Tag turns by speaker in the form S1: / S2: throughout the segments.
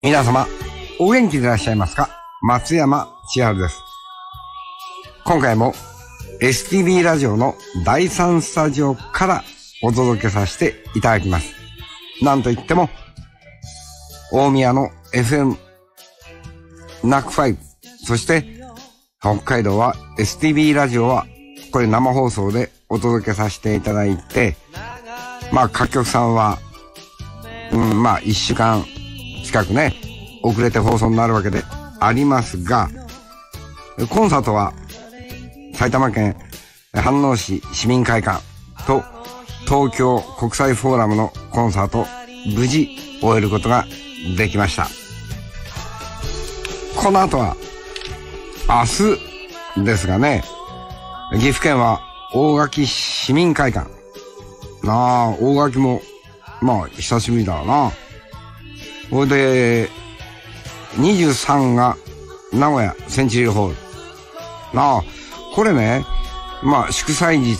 S1: 皆様、お元気でいらっしゃいますか松山千春です。今回も STB ラジオの第3スタジオからお届けさせていただきます。なんといっても、大宮の FM ナック5、そして北海道は STB ラジオはこれ生放送でお届けさせていただいて、まあ各局さんは、うん、まあ一週間近くね、遅れて放送になるわけでありますが、コンサートは埼玉県飯能市市民会館と東京国際フォーラムのコンサート無事終えることができました。この後は明日ですがね、岐阜県は大垣市民会館。なあ、大垣も、まあ、久しぶりだな。ほいで、23が名古屋センチュリーホール。なあ、これね、まあ祝祭日、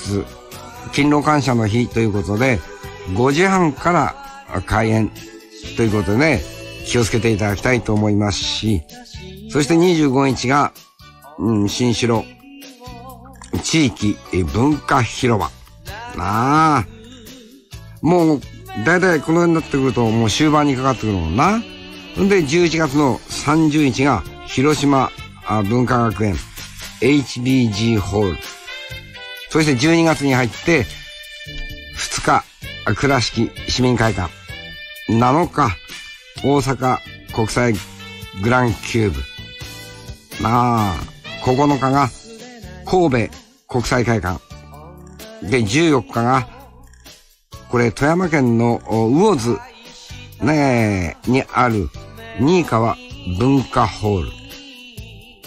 S1: 勤労感謝の日ということで、5時半から開演ということでね、気をつけていただきたいと思いますし、そして25日が、うん、新城、地域文化広場。なあ、もう大体この辺になってくるともう終盤にかかってくるもんな。んで、11月の30日が広島文化学園 HBG ホール。そして12月に入って2日、倉敷市民会館。7日、大阪国際グランキューブ。まあ、9日が神戸国際会館。で、14日がこれ富山県の魚津、ねえ、にある新川文化ホール。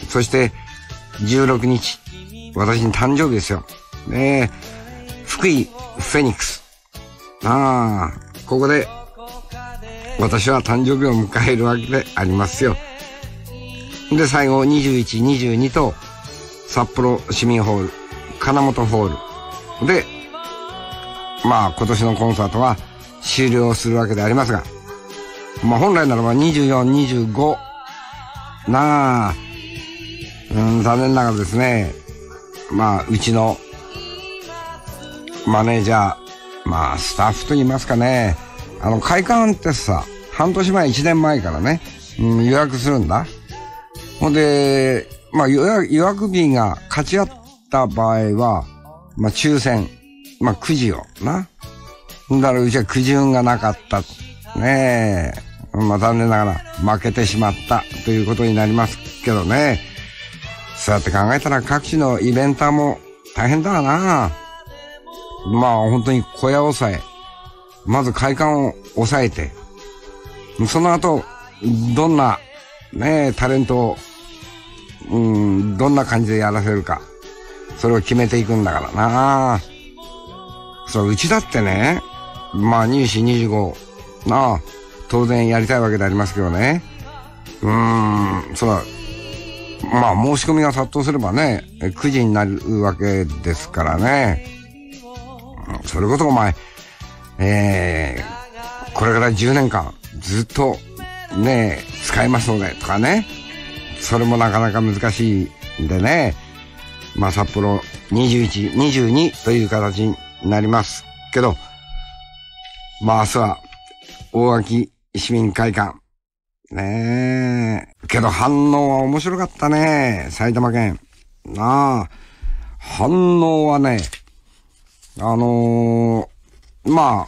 S1: そして16日、私の誕生日ですよ。ねえ、福井フェニックス。ああ、ここで私は誕生日を迎えるわけでありますよ。で、最後21、22と札幌市民ホール、金本ホールでまあ今年のコンサートは終了するわけでありますが、まあ本来ならば24、25、なあ、うん、残念ながらですね、まあうちのマネージャー、まあスタッフと言いますかね、あの会館ってさ、半年前、1年前からね、うん、予約するんだ。ほんで、まあ予約日が勝ち合った場合は、まあ抽選。まあ、くじをな。だらうちはくじ運がなかった。ねえ。まあ、残念ながら負けてしまったということになりますけどね。そうやって考えたら各地のイベンターも大変だな。まあ本当に小屋を抑え、まず快感を抑えて、その後、どんな、ね、タレントを、うん、どんな感じでやらせるか、それを決めていくんだからな。そう、うちだってね、まあ、入試25、なあ、当然やりたいわけでありますけどね。うーん、そうだ。まあ、申し込みが殺到すればね、9時になるわけですからね。それこそお前、えー、これから10年間、ずっと、ね、使いますので、とかね。それもなかなか難しいんでね。まあ、札幌21、22という形なりますけど、まあ明日は大垣市民会館。ねえ。けど反応は面白かったね。埼玉県。なあ。反応はね、あのー、まあ、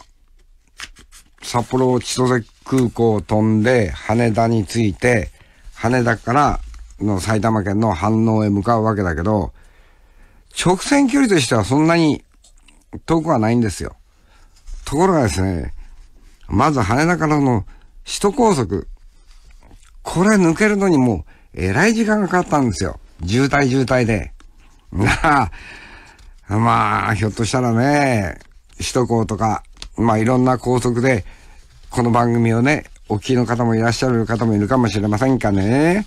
S1: 札幌千歳空港を飛んで羽田に着いて、羽田からの埼玉県の反応へ向かうわけだけど、直線距離としてはそんなに遠くはないんですよ。ところがですね、まず羽田からの首都高速。これ抜けるのにもう、えらい時間がかかったんですよ。渋滞渋滞で。あ、まあ、ひょっとしたらね、首都高とか、まあいろんな高速で、この番組をね、お聞きの方もいらっしゃる方もいるかもしれませんかね。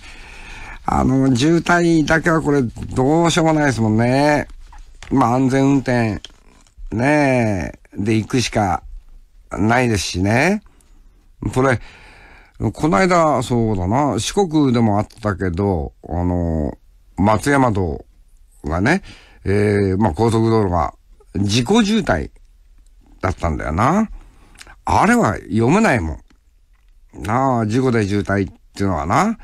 S1: あの、渋滞だけはこれ、どうしようもないですもんね。まあ安全運転ねえ、で行くしかないですしね。これ、この間、そうだな、四国でもあったけど、あの、松山道がね、えー、まあ、高速道路が自己渋滞だったんだよな。あれは読めないもん。なあ、事故で渋滞っていうのはな、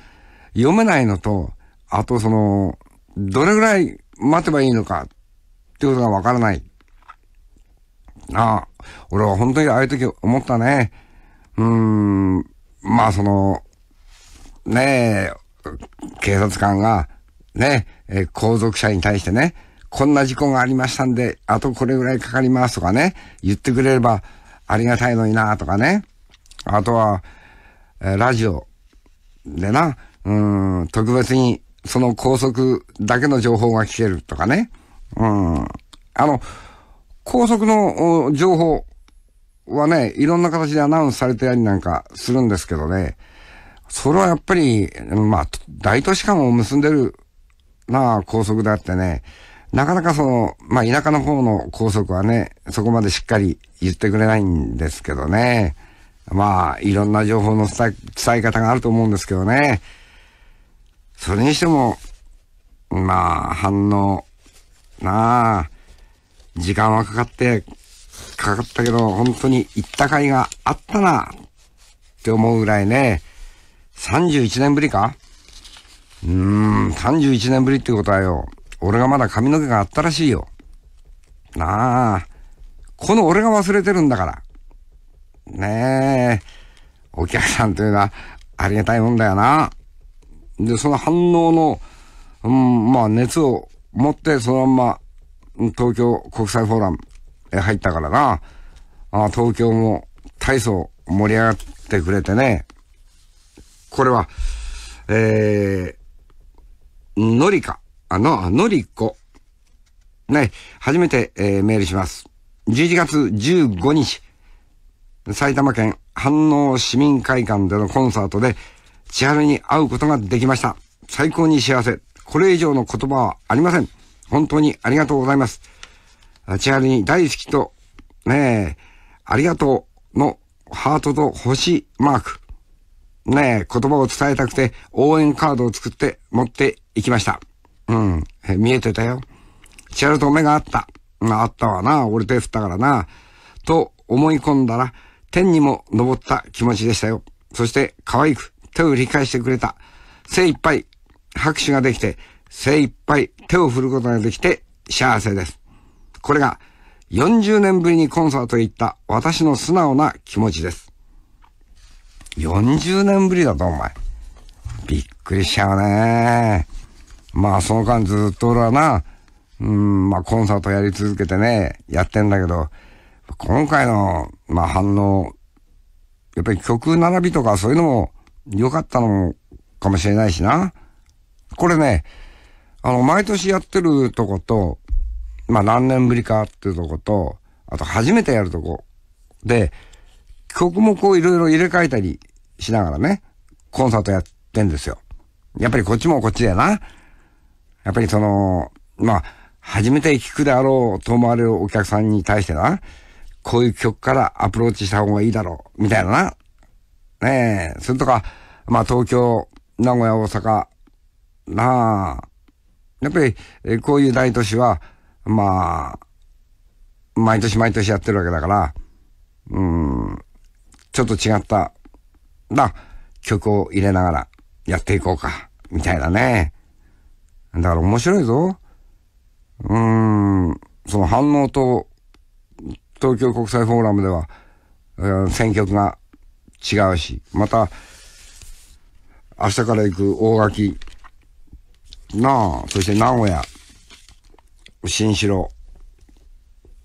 S1: 読めないのと、あとその、どれぐらい待てばいいのかってことがわからない。ああ、俺は本当にああいう時思ったね。うーん、まあその、ねえ、警察官が、ねえ、後続者に対してね、こんな事故がありましたんで、あとこれぐらいかかりますとかね、言ってくれればありがたいのになとかね。あとは、えラジオでな、うん、特別にその高速だけの情報が聞けるとかね。うん。あの、高速の情報はね、いろんな形でアナウンスされてやりなんかするんですけどね、それはやっぱり、まあ、大都市間を結んでるなあ、高速であってね、なかなかその、まあ、田舎の方の高速はね、そこまでしっかり言ってくれないんですけどね。まあ、いろんな情報の伝え方があると思うんですけどね。それにしても、まあ、反応、なあ、時間はかかって、かかったけど、本当に行った甲斐があったな、って思うぐらいね、31年ぶりかうーん、31年ぶりってことはよ、俺がまだ髪の毛があったらしいよ。なあ、この俺が忘れてるんだから。ねえ、お客さんというのはありがたいもんだよな。で、その反応の、うん、まあ熱を持ってそのまま東京国際フォーラム入ったからな、あ東京も大層盛り上がってくれてね、これは、えー、のりか、あの、のりこ。ね、初めて、えー、メールします。11月15日、埼玉県飯能市民会館でのコンサートで、千春に会うことができました。最高に幸せ。これ以上の言葉はありません。本当にありがとうございます。ちはりに大好きと、ねえ、ありがとうのハートと星マーク。ねえ、言葉を伝えたくて応援カードを作って持っていきました。うん、見えてたよ。チアルと目があった。あったわな、俺手振ったからな。と思い込んだら、天にも昇った気持ちでしたよ。そして、可愛く手を振り返してくれた。精一杯、拍手ができて、精一杯手を振ることができて幸せです。これが40年ぶりにコンサートへ行った私の素直な気持ちです。40年ぶりだと、お前。びっくりしちゃうね。まあ、その間ずっと俺はな、うん、まあ、コンサートやり続けてね、やってんだけど、今回の、まあ、反応、やっぱり曲並びとかそういうのも良かったのかもしれないしな。これね、あの、毎年やってるとこと、まあ何年ぶりかっていうとこと、あと初めてやるとこ。で、曲もこういろいろ入れ替えたりしながらね、コンサートやってんですよ。やっぱりこっちもこっちだよな。やっぱりその、まあ、初めて聞くであろうと思われるお客さんに対してな、こういう曲からアプローチした方がいいだろう、みたいなな。ねえ、それとか、まあ東京、名古屋、大阪、なあ、やっぱり、えこういう大都市は、まあ、毎年毎年やってるわけだから、うん、ちょっと違った、な、曲を入れながらやっていこうか、みたいなね。だから面白いぞ。うーん、その反応と、東京国際フォーラムでは、うん、選曲が違うし、また、明日から行く大垣なあ、そして名古屋、新城。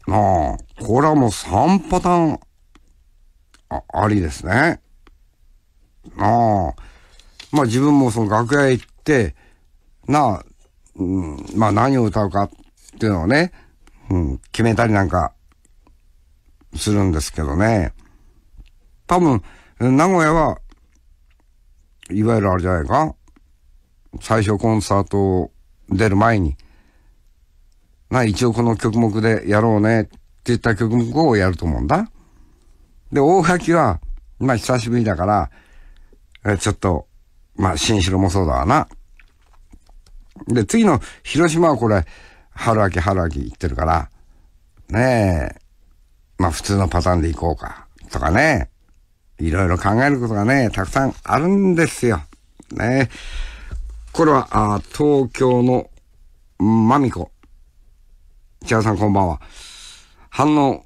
S1: なあ、これはもう3パターン、あ、ありですね。なあ、まあ自分もその楽屋行って、なあ、うん、まあ何を歌うかっていうのをね、うん、決めたりなんか、するんですけどね。多分、名古屋は、いわゆるあれじゃないか最初コンサートを出る前に、な、一応この曲目でやろうねって言った曲目をやると思うんだ。で、大垣は、まあ久しぶりだから、えちょっと、まあ新城もそうだわな。で、次の広島はこれ、春秋春秋行ってるから、ねえ、まあ普通のパターンで行こうか、とかね、いろいろ考えることがね、たくさんあるんですよ。ねえ。これは、あ東京の、まみこ。千葉さんこんばんは。反応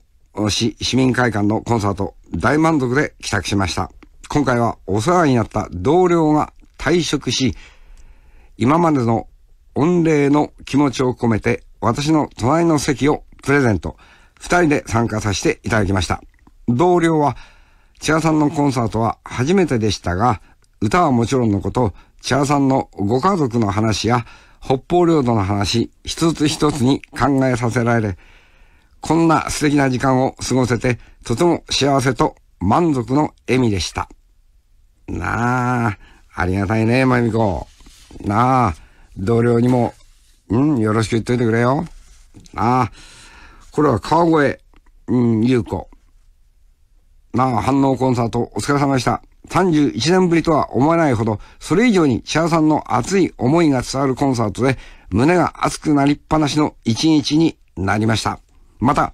S1: 市市民会館のコンサート、大満足で帰宅しました。今回はお世話になった同僚が退職し、今までの御礼の気持ちを込めて、私の隣の席をプレゼント。二人で参加させていただきました。同僚は、千葉さんのコンサートは初めてでしたが、歌はもちろんのこと、チャさんのご家族の話や北方領土の話、一つ一つに考えさせられ、こんな素敵な時間を過ごせて、とても幸せと満足の笑みでした。なあ、ありがたいね、まゆみこ。なあ、同僚にも、うん、よろしく言っといてくれよ。なあ、これは川越、うん、ゆうこ。なあ、反応コンサートお疲れ様でした。31年ぶりとは思わないほど、それ以上にシャアさんの熱い思いが伝わるコンサートで、胸が熱くなりっぱなしの一日になりました。また、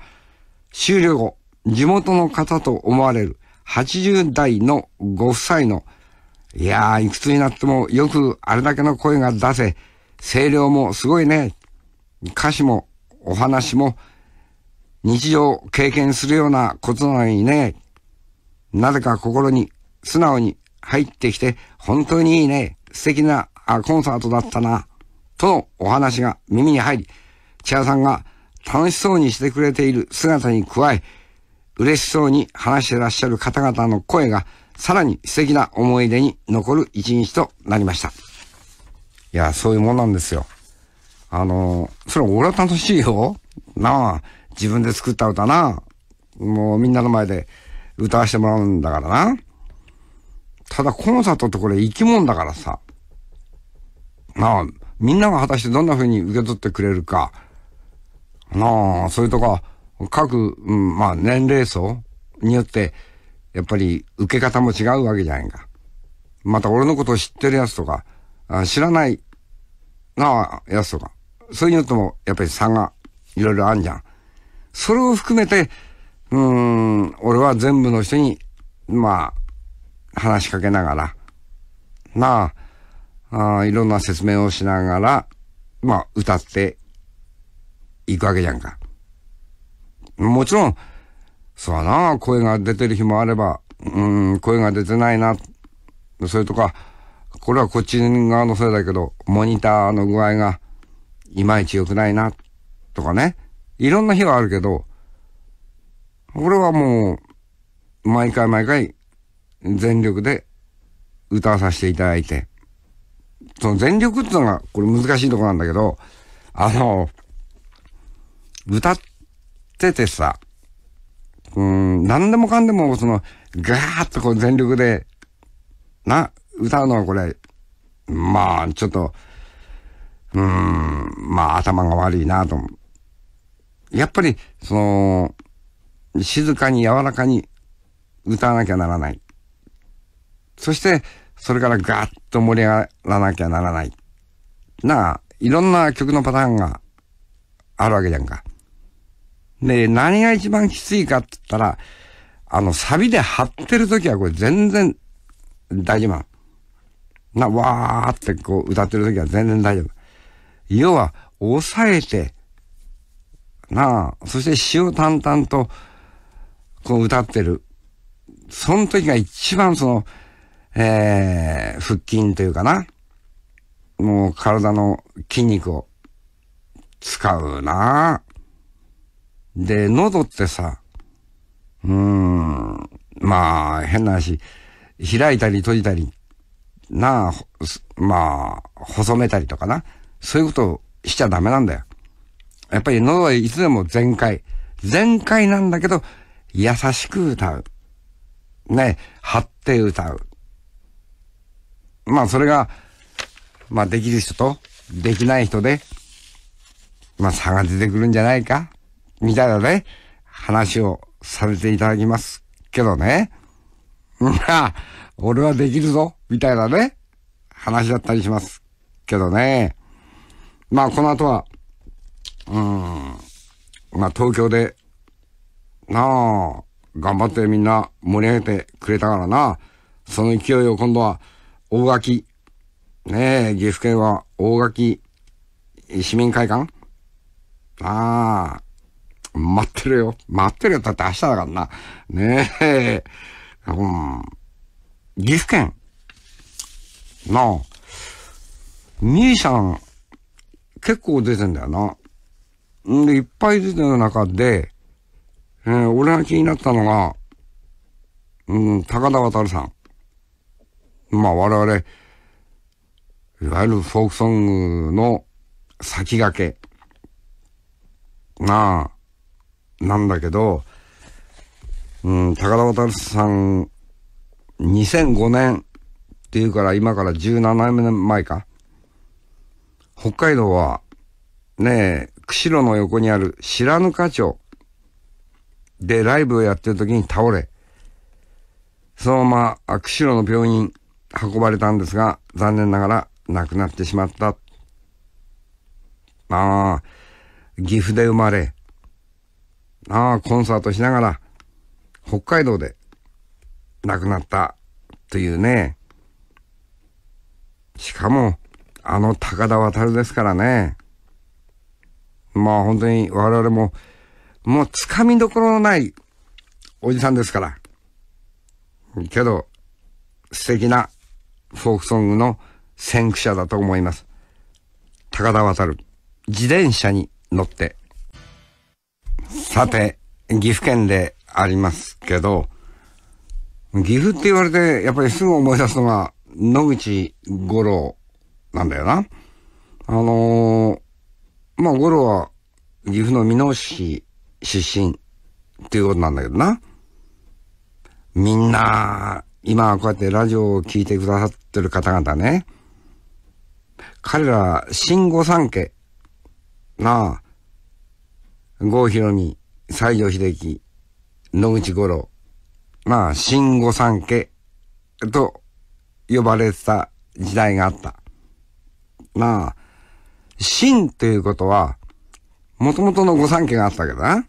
S1: 終了後、地元の方と思われる80代のご夫妻の、いやー、いくつになってもよくあれだけの声が出せ、声量もすごいね。歌詞もお話も日常経験するようなことなのにね、なぜか心に素直に入ってきて、本当にいいね、素敵なコンサートだったな、とのお話が耳に入り、千葉さんが楽しそうにしてくれている姿に加え、嬉しそうに話してらっしゃる方々の声が、さらに素敵な思い出に残る一日となりました。いや、そういうもんなんですよ。あの、それ俺は楽しいよ。なあ、自分で作った歌な。もうみんなの前で歌わせてもらうんだからな。ただコンサートってこれ生き物だからさ、なあ、みんなが果たしてどんな風に受け取ってくれるか、なあ、それとか、各、うん、まあ年齢層によって、やっぱり受け方も違うわけじゃないか。また俺のことを知ってるやつとか、あ知らないなあ、やつとか。それによっても、やっぱり差が、いろいろあんじゃん。それを含めて、うーん、俺は全部の人に、まあ、話しかけながら、まあ、あいろんな説明をしながら、まあ、歌っていくわけじゃんか。もちろん、そうだな、声が出てる日もあれば、うん、声が出てないな、それとか、これはこっち側のせいだけど、モニターの具合が、いまいち良くないな、とかね。いろんな日はあるけど、俺はもう、毎回毎回、全力で歌わさせていただいて、その全力ってのが、これ難しいとこなんだけど、あの、歌っててさ、うん、何でもかんでも、その、ガーッとこう全力で、な、歌うのはこれ、まあ、ちょっと、うん、まあ、頭が悪いなとやっぱり、その、静かに柔らかに歌わなきゃならない。そして、それからガーッと盛り上がらなきゃならない。なあ、いろんな曲のパターンがあるわけじゃんか。で、何が一番きついかって言ったら、あの、サビで張ってる時はこれ全然大丈夫なな、わーってこう歌ってる時は全然大丈夫。要は、抑えて、なあ、そして詩を淡々と、こう歌ってる。その時が一番その、えー、腹筋というかな。もう体の筋肉を使うなで、喉ってさ、うーん、まあ、変な話、開いたり閉じたり、なあ、まあ、細めたりとかな。そういうことをしちゃダメなんだよ。やっぱり喉はいつでも全開。全開なんだけど、優しく歌う。ね、張って歌う。まあそれが、まあできる人とできない人で、まあ差が出てくるんじゃないかみたいなね、話をさせていただきますけどね。まあ、俺はできるぞみたいなね、話だったりしますけどね。まあこの後は、うん、まあ東京で、なあ、頑張ってみんな盛り上げてくれたからな、その勢いを今度は、大垣、ねえ、岐阜県は大垣市民会館ああ、待ってるよ。待ってるよ。だって明日だからな。ねえ、うん、岐阜県の、ミーシャン、結構出てんだよな。んで、いっぱい出てる中で、えー、俺が気になったのが、うん、高田渡さん。まあ我々、いわゆるフォークソングの先駆け。なあ、なんだけど、うん、高田渡さん、2005年っていうから今から17年前か。北海道は、ねえ、釧路の横にある白糠町でライブをやってる時に倒れ、そのまま釧路の病院運ばれたんですが、残念ながら亡くなってしまった。ああ、岐阜で生まれ、ああ、コンサートしながら、北海道で亡くなったというね。しかも、あの高田渡ですからね。まあ本当に我々も、もうつかみどころのないおじさんですから。けど、素敵なフォークソングの先駆者だと思います。高田渡る、自転車に乗って。さて、岐阜県でありますけど、岐阜って言われて、やっぱりすぐ思い出すのが、野口五郎なんだよな。あのー、まあ、五郎は岐阜の美濃市出身っていうことなんだけどな。みんな、今こうやってラジオを聴いてくださってる方々ね、彼ら、新御三家、なあ、郷ひろみ、西城秀樹、野口五郎、まあ、新御三家と呼ばれてた時代があった。なあ、新ということは、もともとの御三家があったけどな。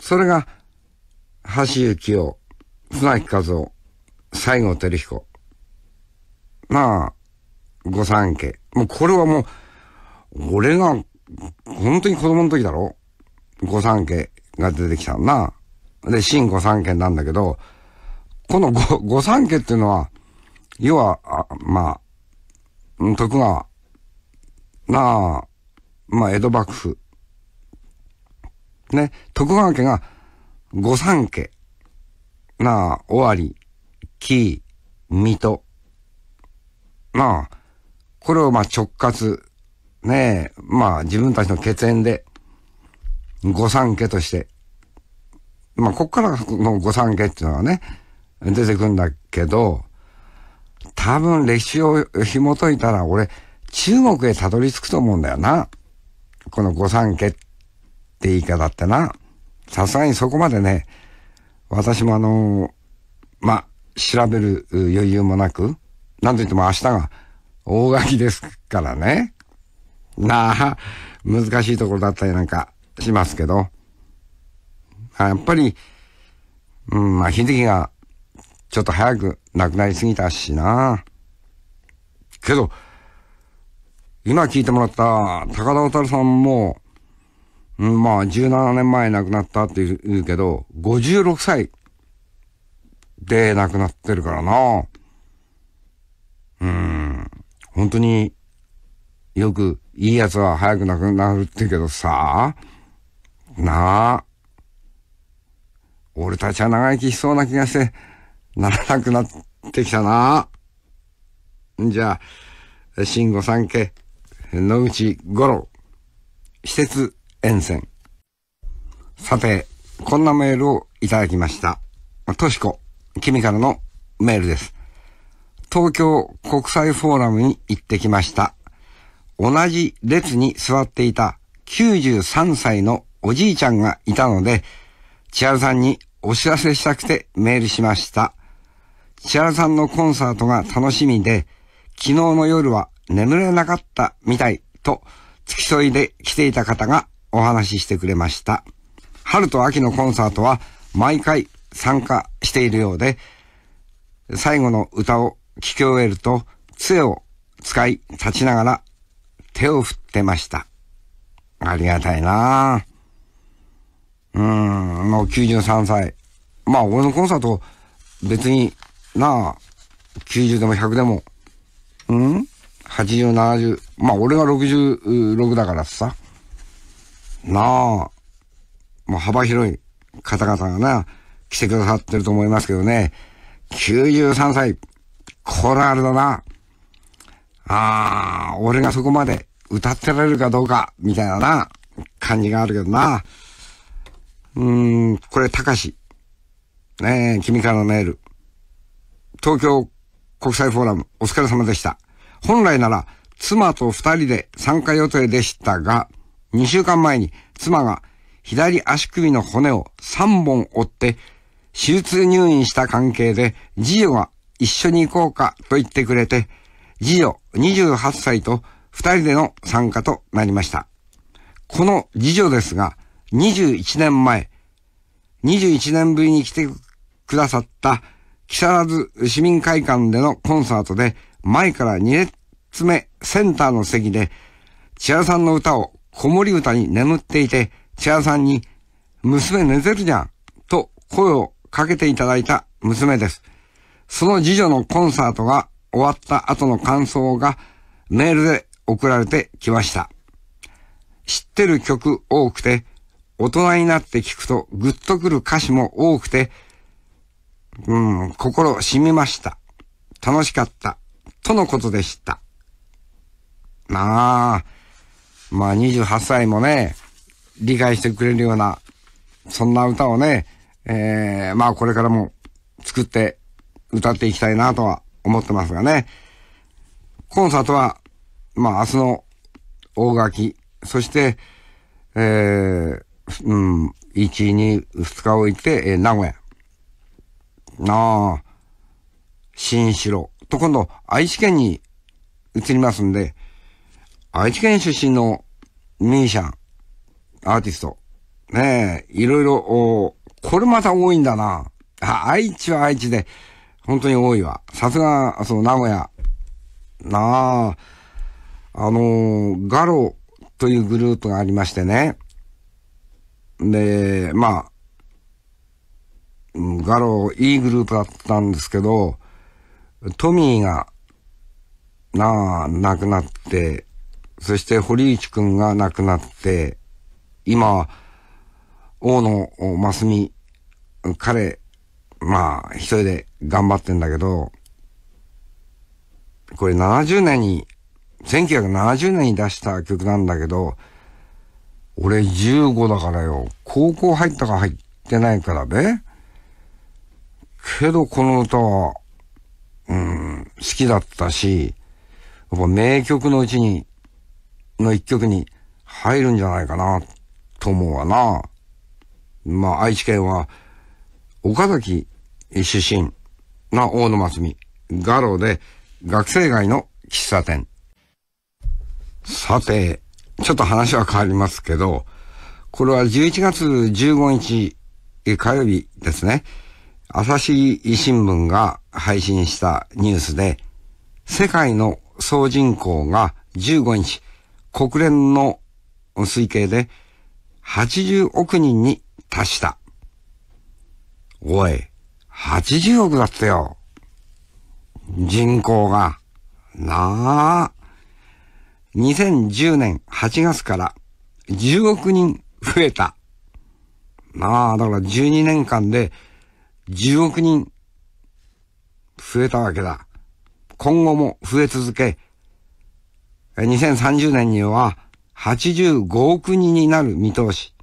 S1: それが、橋幸夫、船木和夫、西郷輝彦。まあ、御三家。もうこれはもう、俺が、本当に子供の時だろ御三家が出てきたんな。で、新御三家なんだけど、この御、御三家っていうのは、要は、あまあ、徳川、なあ、まあ、江戸幕府。ね、徳川家が、御三家、なあ、終わり。き、みと。まあ、これをまあ直轄、ねえ、まあ自分たちの血縁で、御三家として、まあこっからの御三家っていうのはね、出てくんだけど、多分歴史を紐解いたら俺、中国へたどり着くと思うんだよな。この御三家って言い方ってな。さすがにそこまでね、私もあのー、まあ、調べる余裕もなく、なんといっても明日が大垣ですからね。なあ、難しいところだったりなんかしますけど。やっぱり、うん、まあ、日付がちょっと早く亡くなりすぎたしな。けど、今聞いてもらった高田太さんも、うん、まあ、17年前亡くなったって言うけど、56歳で亡くなってるからな。うん。本当に、よく、いいやつは早く亡くなるって言うけどさ、なあ。俺たちは長生きしそうな気がして、ならなくなってきたな。じゃあ、慎吾三家、野口五郎、施設沿線。さて、こんなメールをいただきました。としこ。君からのメールです。東京国際フォーラムに行ってきました。同じ列に座っていた93歳のおじいちゃんがいたので、千春さんにお知らせしたくてメールしました。千春さんのコンサートが楽しみで、昨日の夜は眠れなかったみたいと、付き添いで来ていた方がお話ししてくれました。春と秋のコンサートは毎回参加しているようで、最後の歌を聴き終えると、杖を使い立ちながら手を振ってました。ありがたいなぁ。うーん、もう93歳。まあ俺のコンサート、別になあ、90でも100でも、うん ?80、70。まあ俺が66だからさ。なあ、もう幅広い方々がな、来てくださってると思いますけどね。93歳。これあれだな。あー、俺がそこまで歌ってられるかどうか、みたいなな、感じがあるけどな。うーん、これ、たかし。ねえ、君からのメール。東京国際フォーラム、お疲れ様でした。本来なら、妻と二人で参加予定でしたが、2週間前に妻が左足首の骨を3本折って手術入院した関係で、次女が一緒に行こうかと言ってくれて、次女28歳と二人での参加となりました。この次女ですが、21年前、21年ぶりに来てくださった、木更津市民会館でのコンサートで、前から2列目センターの席で、千原さんの歌を子守歌に眠っていて、千原さんに、娘寝てるじゃん、と声をかけていただいた娘です。その次女のコンサートが終わった後の感想がメールで送られてきました。知ってる曲多くて、大人になって聞くとグッとくる歌詞も多くて、うん、心染みました。楽しかった。とのことでした。なあ、まあ28歳もね、理解してくれるような、そんな歌をね、えー、まあこれからも作って歌っていきたいなとは思ってますがね。コンサートは、まあ明日の大垣、そして、えー、うん、1、2、2日置いて、えー、名古屋。なあ、新城。と今度、愛知県に移りますんで、愛知県出身のミーシャン、アーティスト、ねえ、いろいろ、これまた多いんだな。あ、愛知は愛知で、本当に多いわ。さすが、そう、名古屋。なあ、あのー、ガロというグループがありましてね。で、まあ、ガロいいグループだったんですけど、トミーが、なあ、亡くなって、そして堀内くんが亡くなって、今、大野真澄、彼、まあ、一人で頑張ってんだけど、これ70年に、1970年に出した曲なんだけど、俺15だからよ、高校入ったか入ってないからべ。けどこの歌は、うん、好きだったし、やっぱ名曲のうちに、の一曲に入るんじゃないかな、と思うわな。まあ、愛知県は、岡崎出身な大野真美、画廊で学生街の喫茶店。さて、ちょっと話は変わりますけど、これは11月15日火曜日ですね。朝日新聞が配信したニュースで、世界の総人口が15日、国連の推計で80億人に足した。おい、80億だってよ。人口が、なあ。2010年8月から10億人増えた。なあ、だから12年間で10億人増えたわけだ。今後も増え続け、2030年には85億人になる見通し。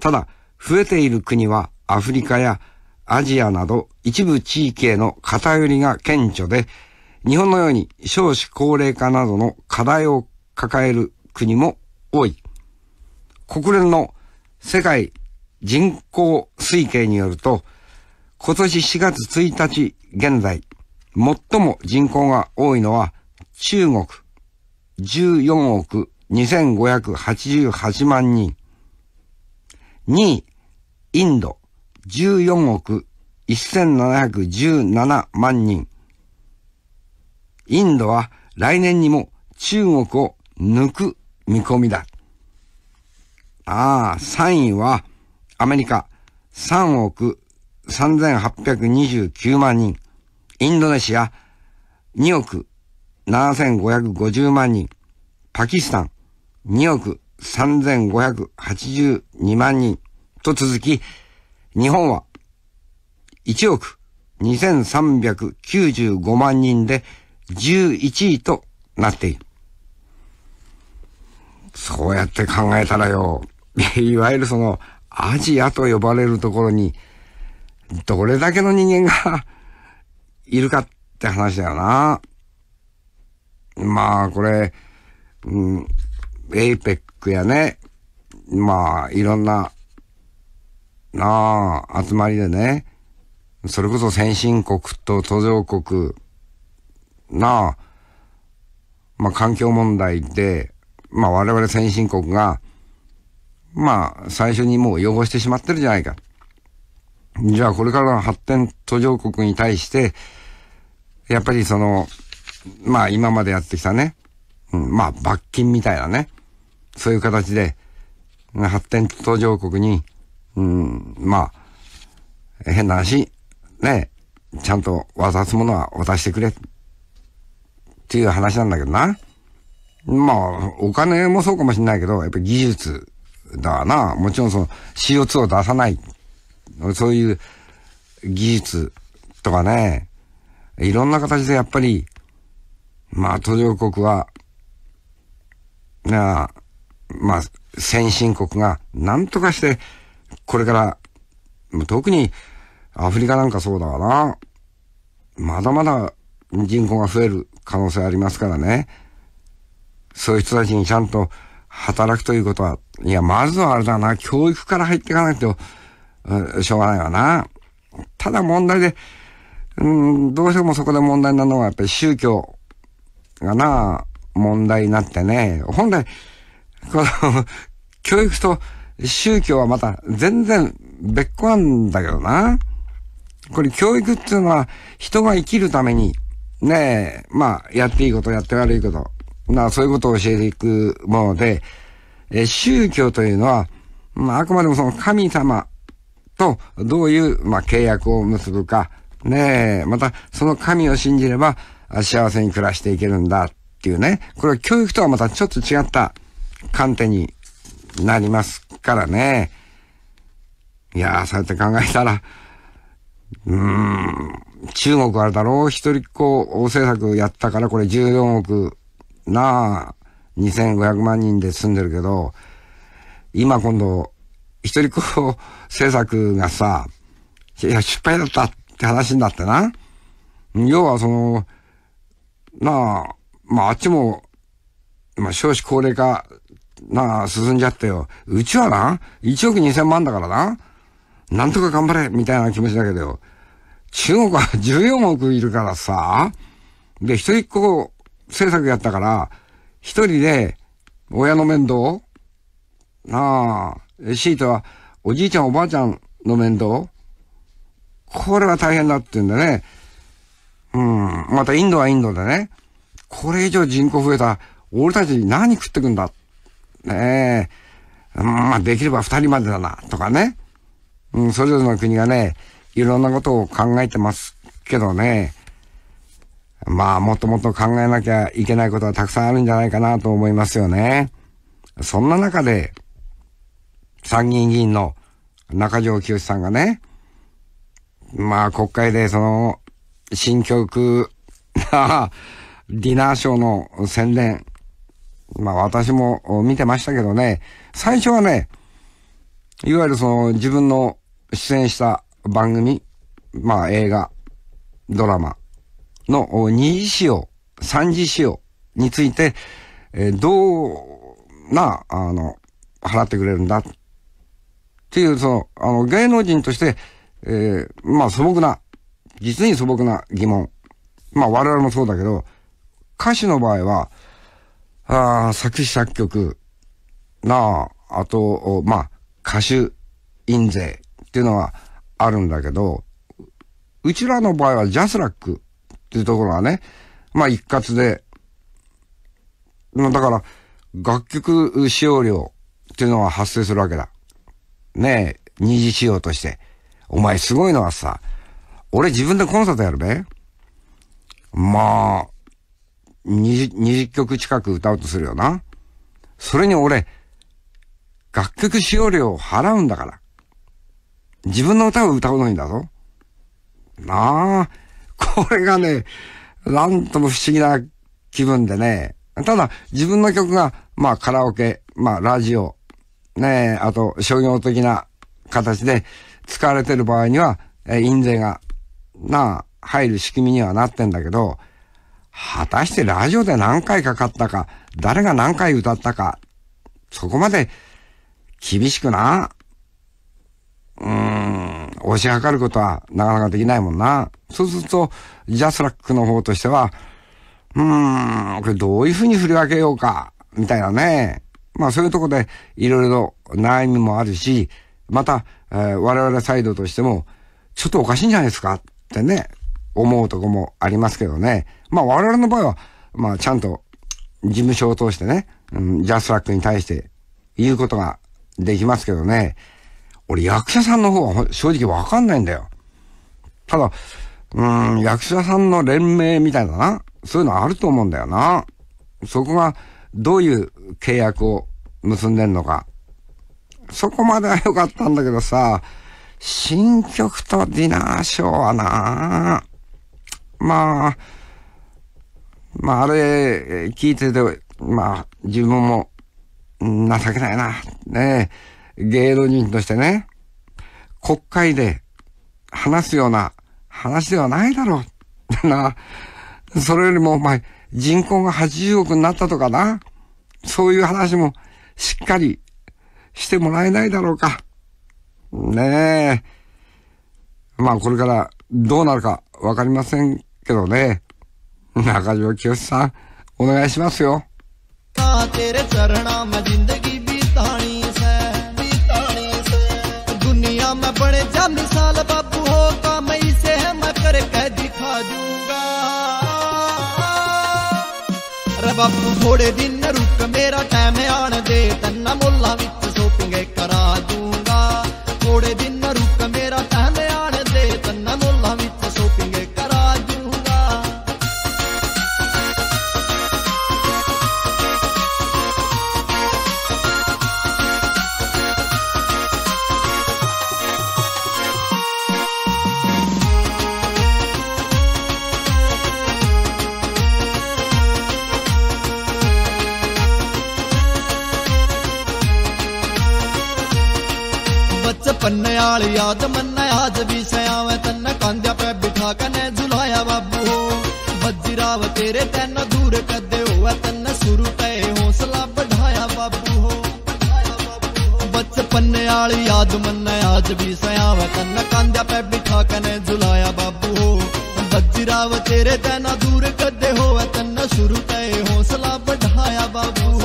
S1: ただ、増えている国はアフリカやアジアなど一部地域への偏りが顕著で、日本のように少子高齢化などの課題を抱える国も多い。国連の世界人口推計によると、今年4月1日現在、最も人口が多いのは中国、14億2588万人。2位、インド14億1717万人。インドは来年にも中国を抜く見込みだ。ああ、3位はアメリカ3億3829万人。インドネシア2億7550万人。パキスタン2億3582万人。と続き、日本は1億2395万人で11位となっている。そうやって考えたらよ、いわゆるそのアジアと呼ばれるところに、どれだけの人間が いるかって話だよな。まあ、これ、うん、エ p ペックやね、まあ、いろんななあ、集まりでね。それこそ先進国と途上国、なあ、まあ環境問題で、まあ我々先進国が、まあ最初にもう汚してしまってるじゃないか。じゃあこれからの発展途上国に対して、やっぱりその、まあ今までやってきたね、うん、まあ罰金みたいなね、そういう形で、発展途上国にうん、まあ、変な話、ね、ちゃんと渡すものは渡してくれ。っていう話なんだけどな。まあ、お金もそうかもしんないけど、やっぱり技術だな。もちろんその CO2 を出さない。そういう技術とかね、いろんな形でやっぱり、まあ途上国は、なあ、まあ先進国がなんとかしてこれから、特にアフリカなんかそうだわな。まだまだ人口が増える可能性ありますからね。そういう人たちにちゃんと働くということは、いや、まずはあれだな、教育から入っていかないと、しょうがないわな。ただ問題で、うん、どうしてもそこで問題なのは、やっぱり宗教がな、問題になってね、本来、この、教育と宗教はまた全然別個なんだけどな。これ教育っていうのは人が生きるために、ねえ、まあ、やっていいこと、やって悪いこと、まあ、そういうことを教えていくもので、え宗教というのは、まあ、あくまでもその神様とどういう、まあ、契約を結ぶか、ねえ、また、その神を信じれば、幸せに暮らしていけるんだっていうね、これは教育とはまたちょっと違った観点になりますからね。いやー、そうやって考えたら、うーん、中国あるだろう一人っ子政策やったからこれ14億なあ、2500万人で住んでるけど、今今度、一人っ子政策がさ、いや、失敗だったって話になってな。要はその、なあ、まああっちも、まあ少子高齢化なあ、進んじゃってよ。うちはな、1億2000万だからな、なんとか頑張れ、みたいな気持ちだけどよ。中国は14億いるからさ、で、一人っ子政策やったから、一人で、親の面倒なあ、シートは、おじいちゃんおばあちゃんの面倒これは大変だって言うんだね。うん。またインドはインドでね。これ以上人口増えたら、俺たち何食ってくんだええー、まあ、できれば二人までだな、とかね。うん、それぞれの国がね、いろんなことを考えてますけどね。まあ、もっともっと考えなきゃいけないことはたくさんあるんじゃないかなと思いますよね。そんな中で、参議院議員の中条清さんがね、まあ、国会でその、新曲、ディナーショーの宣伝、まあ私も見てましたけどね、最初はね、いわゆるその自分の出演した番組、まあ映画、ドラマの二次使用、三次使用について、えー、どうな、あの、払ってくれるんだ。っていう、その、あの、芸能人として、えー、まあ素朴な、実に素朴な疑問。まあ我々もそうだけど、歌手の場合は、あ作詞作曲、なあ、あと、まあ、歌手、印税っていうのはあるんだけど、うちらの場合はジャスラックっていうところはね、まあ一括で、だから楽曲使用料っていうのは発生するわけだ。ねえ、二次使用として。お前すごいのはさ、俺自分でコンサートやるべまあ、20, 20曲近く歌うとするよな。それに俺、楽曲使用料を払うんだから。自分の歌を歌うのにだぞ。なあ、これがね、なんとも不思議な気分でね。ただ、自分の曲が、まあカラオケ、まあラジオ、ねえ、あと商業的な形で使われてる場合には、え印税が、なあ、入る仕組みにはなってんだけど、果たしてラジオで何回かかったか、誰が何回歌ったか、そこまで厳しくな、うーん、押し量ることはなかなかできないもんな。そうすると、ジャスラックの方としては、うーん、これどういうふうに振り分けようか、みたいなね。まあそういうとこでいろいろ悩みもあるし、また、えー、我々サイドとしても、ちょっとおかしいんじゃないですかってね、思うとこもありますけどね。まあ我々の場合は、まあちゃんと事務所を通してね、うん、ジャスラックに対して言うことができますけどね、俺役者さんの方は正直わかんないんだよ。ただ、うん、役者さんの連名みたいだな、そういうのあると思うんだよな。そこがどういう契約を結んでんのか。そこまでは良かったんだけどさ、新曲とディナーショーはな、まあ、まあ、あれ、聞いてて、まあ、自分も、情けないな。ね芸能人としてね、国会で話すような話ではないだろう。な、それよりもお前、人口が80億になったとかな。そういう話もしっかりしてもらえないだろうか。ねえ。まあこれからどうなるかわかりませんけどね。中島清さん、お願いしますよ。
S2: बापू थोड़े दिन रुक मेरा टाइम आने दे तन्ना मुल याद मन्ना आज भी सयाव तन्ने कांध्या पे बिठा कने झुलाया बाबू हो बजराव तेरे तेन दूर कदे हो तन्ने शुरू पे हौसला बढ़ाया बाबू हो बचपन आली याद मन्ना आज भी सयाव तन्ने कांध्या पे बिठा कने झुलाया बाबू हो बजराव तेरे तेन दूर कदे हो तन्ने शुरू पे हौसला बढ़ाया बाबू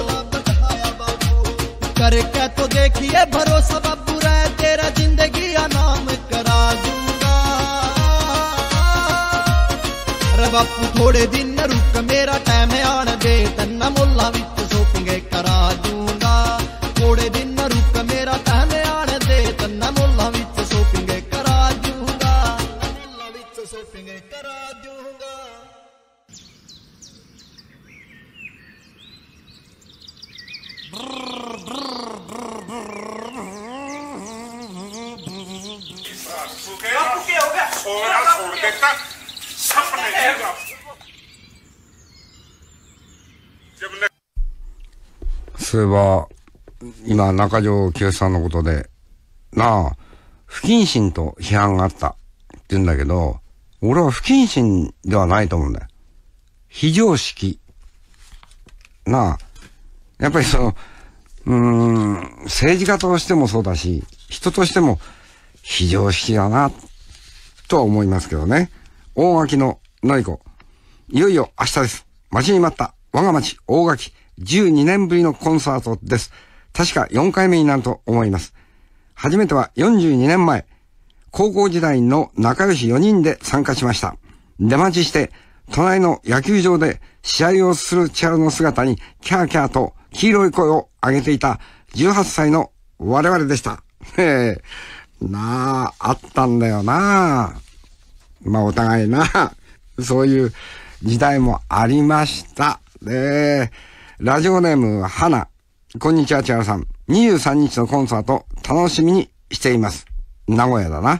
S2: करके तो देखिए भरोसा बापू थोड़े दिन न रुक मेरा टाइम है
S1: 中条清さんのことで、なあ、不謹慎と批判があったって言うんだけど、俺は不謹慎ではないと思うんだよ。非常識。なあ、やっぱりその、うーん、政治家としてもそうだし、人としても非常識だな、とは思いますけどね。大垣のない子、いよいよ明日です。待ちに待った我が町大垣12年ぶりのコンサートです。確か4回目になると思います。初めては42年前、高校時代の仲良し4人で参加しました。出待ちして、隣の野球場で試合をするチャルの姿にキャーキャーと黄色い声を上げていた18歳の我々でした。へえ、なあ、あったんだよなあ。まあお互いな、そういう時代もありました。で、ラジオネーム、花、こんにちは、千原さん。23日のコンサート、楽しみにしています。名古屋だな。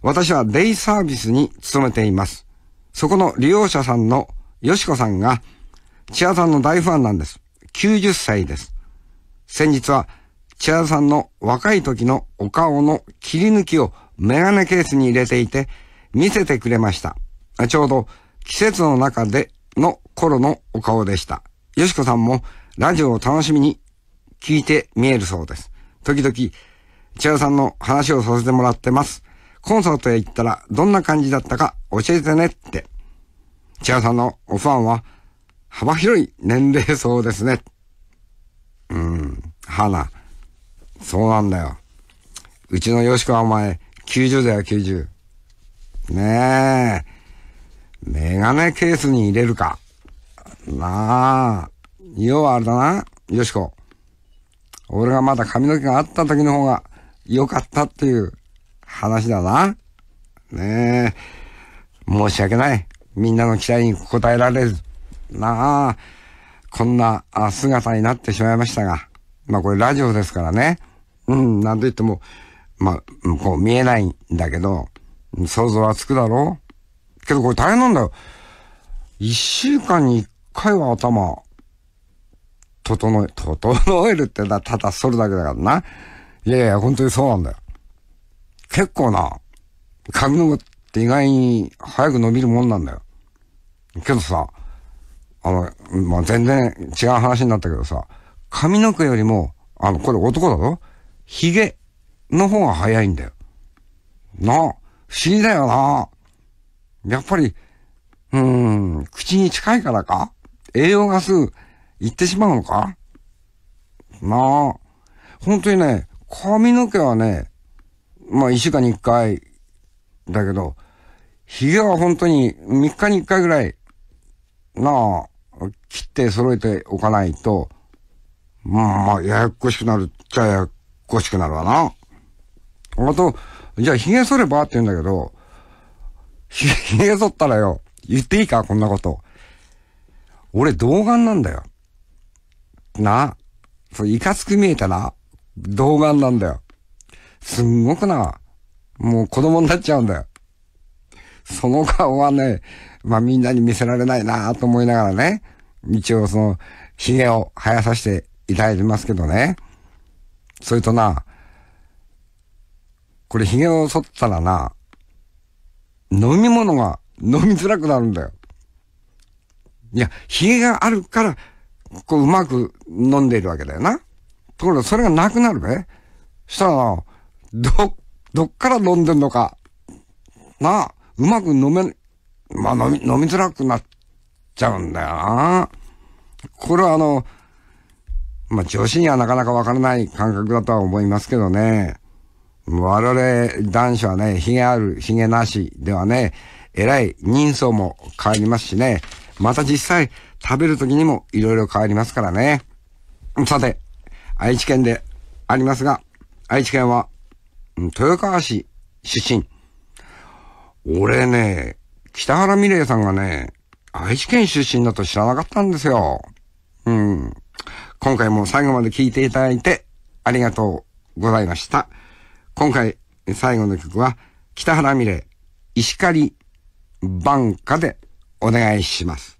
S1: 私はデイサービスに勤めています。そこの利用者さんのよしこさんが、千原さんの大ファンなんです。90歳です。先日は、千原さんの若い時のお顔の切り抜きをメガネケースに入れていて、見せてくれました。ちょうど季節の中での頃のお顔でした。よしこさんもラジオを楽しみに聞いて見えるそうです。時々、千代さんの話をさせてもらってます。コンサートへ行ったらどんな感じだったか教えてねって。千代さんのおファンは幅広い年齢層ですね。うん、花。そうなんだよ。うちのよしこはお前、90だよ、90。ねえ。メガネケースに入れるか。なあ。要はあれだな、よしこ。俺がまだ髪の毛があった時の方が良かったっていう話だな。ねえ。申し訳ない。みんなの期待に応えられず。なあ、こんな姿になってしまいましたが。まあこれラジオですからね。うん、なんと言っても、まあ、こう見えないんだけど、想像はつくだろうけどこれ大変なんだよ。一週間に一回は頭整え、整えるってのはただそれだけだからな。いやいや、本当にそうなんだよ。結構な、髪の毛って意外に早く伸びるもんなんだよ。けどさ、あの、まあ、全然違う話になったけどさ、髪の毛よりも、あの、これ男だぞ。髭の方が早いんだよ。なあ、不思議だよな。やっぱり、うーん、口に近いからか栄養がすぐ行ってしまうのかなあ。本当にね、髪の毛はね、まあ一週間に一回だけど、髭は本当に3日に1回ぐらい、なあ、切って揃えておかないと、まあ、ややこしくなるっちゃややこしくなるわな。あと、じゃあ髭剃ればって言うんだけど、髭剃ったらよ、言っていいかこんなこと。俺、童顔なんだよ。な、そう、いかつく見えたな、童顔なんだよ。すんごくな、もう子供になっちゃうんだよ。その顔はね、まあみんなに見せられないなと思いながらね、一応その、髭を生やさせていただいてますけどね。それとな、これ髭を剃ったらな、飲み物が飲みづらくなるんだよ。いや、髭があるからこううまく飲んでいるわけだよな。ところがそれがなくなるべ。したらど、どっから飲んでんのか。なあ、うまく飲め、まあ飲み、飲みづらくなっちゃうんだよな。これはあの、まあ女子にはなかなかわからない感覚だとは思いますけどね。我々男子はね、髭ある、髭なしではね、えらい人相も変わりますしね。また実際、食べる時にもいろいろ変わりますからね。さて、愛知県でありますが、愛知県は、豊川市出身。俺ね、北原美玲さんがね、愛知県出身だと知らなかったんですよ。うん。今回も最後まで聴いていただいてありがとうございました。今回最後の曲は北原美玲、石狩晩歌でお願いします。